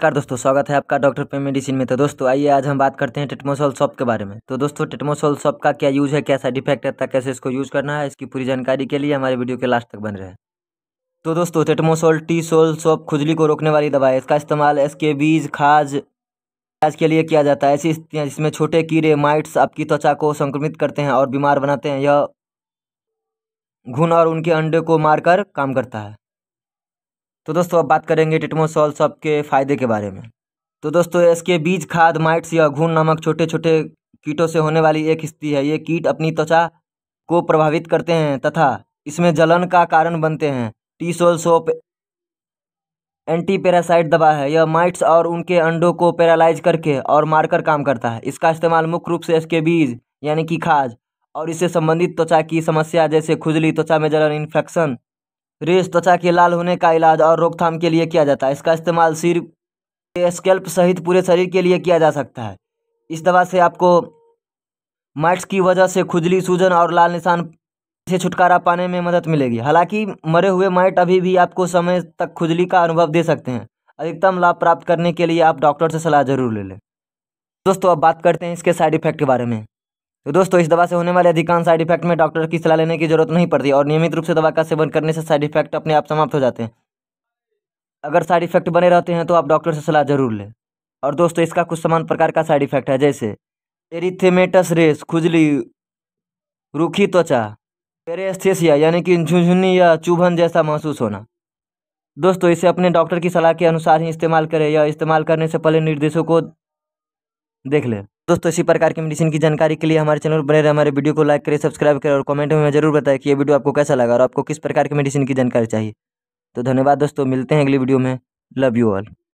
नमस्कार दोस्तों स्वागत है आपका डॉक्टर पे मेडिसिन में तो दोस्तों आइए आज हम बात करते हैं टेटमोसोल सॉप के बारे में तो दोस्तों टेटमोसोल सॉप का क्या यूज़ है क्या साइड इफेक्ट रहता है कैसे इसको यूज़ करना है इसकी पूरी जानकारी के लिए हमारे वीडियो के लास्ट तक बन रहे तो दोस्तों टेटमोसोल टी सोल सॉप खुजली को रोकने वाली दवा है इसका इस्तेमाल इसके बीज खाज इलाज के लिए किया जाता है ऐसी स्थितियाँ जिसमें छोटे कीड़े माइट्स आपकी त्वचा को संक्रमित करते हैं और बीमार बनाते हैं यह घुन और उनके अंडे को मारकर काम करता है तो दोस्तों अब बात करेंगे टिटमोसॉल सब के फ़ायदे के बारे में तो दोस्तों इसके बीज खाद माइट्स या घून नामक छोटे छोटे कीटों से होने वाली एक स्थिति है ये कीट अपनी त्वचा को प्रभावित करते हैं तथा इसमें जलन का कारण बनते हैं टी सोल सोप एंटी दवा है यह माइट्स और उनके अंडों को पैरालाइज करके और मारकर काम करता है इसका इस्तेमाल मुख्य रूप से इसके बीज यानी कि खाज और इससे संबंधित त्वचा की समस्या जैसे खुजली त्वचा में जलन इन्फेक्शन रेस त्वचा के लाल होने का इलाज और रोकथाम के लिए किया जाता है इसका इस्तेमाल सिर स्कैल्प सहित पूरे शरीर के लिए किया जा सकता है इस दवा से आपको माइट्स की वजह से खुजली सूजन और लाल निशान से छुटकारा पाने में मदद मिलेगी हालांकि मरे हुए माइट अभी भी आपको समय तक खुजली का अनुभव दे सकते हैं अधिकतम लाभ प्राप्त करने के लिए आप डॉक्टर से सलाह जरूर ले लें दोस्तों अब बात करते हैं इसके साइड इफेक्ट के बारे में तो दोस्तों इस दवा से होने वाले अधिकांश साइड इफेक्ट में डॉक्टर की सलाह लेने की जरूरत नहीं पड़ती और नियमित रूप से दवा का सेवन करने से साइड इफेक्ट अपने आप समाप्त हो जाते हैं अगर साइड इफेक्ट बने रहते हैं तो आप डॉक्टर से सलाह जरूर लें और दोस्तों इसका कुछ समान प्रकार का साइड इफेक्ट है जैसे एरिथेमेटस रेस खुजली रूखी त्वचा पेरेस्थेसिया यानी कि झुंझुनी या चुभन जैसा महसूस होना दोस्तों इसे अपने डॉक्टर की सलाह के अनुसार ही इस्तेमाल करें या इस्तेमाल करने से पहले निर्देशों को देख लें दोस्तों इसी प्रकार की मेडिसिन की जानकारी के लिए हमारे चैनल पर बने रहे हमारे वीडियो को लाइक करें सब्सक्राइब करें और कमेंट में जरूर बताएं कि ये वीडियो आपको कैसा लगा और आपको किस प्रकार की मेडिसिन की जानकारी चाहिए तो धन्यवाद दोस्तों मिलते हैं अगली वीडियो में लव यू ऑल